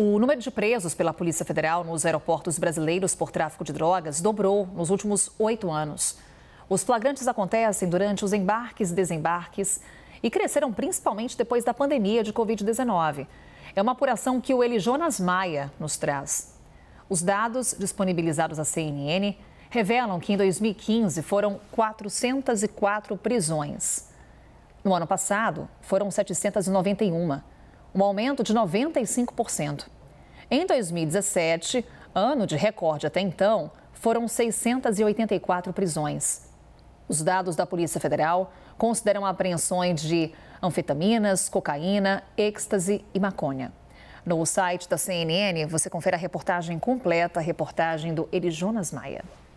O número de presos pela Polícia Federal nos aeroportos brasileiros por tráfico de drogas dobrou nos últimos oito anos. Os flagrantes acontecem durante os embarques e desembarques e cresceram principalmente depois da pandemia de Covid-19. É uma apuração que o Eli Jonas Maia nos traz. Os dados disponibilizados à CNN revelam que em 2015 foram 404 prisões. No ano passado, foram 791 um aumento de 95%. Em 2017, ano de recorde até então, foram 684 prisões. Os dados da Polícia Federal consideram apreensões de anfetaminas, cocaína, êxtase e maconha. No site da CNN, você confere a reportagem completa, a reportagem do Eli Jonas Maia.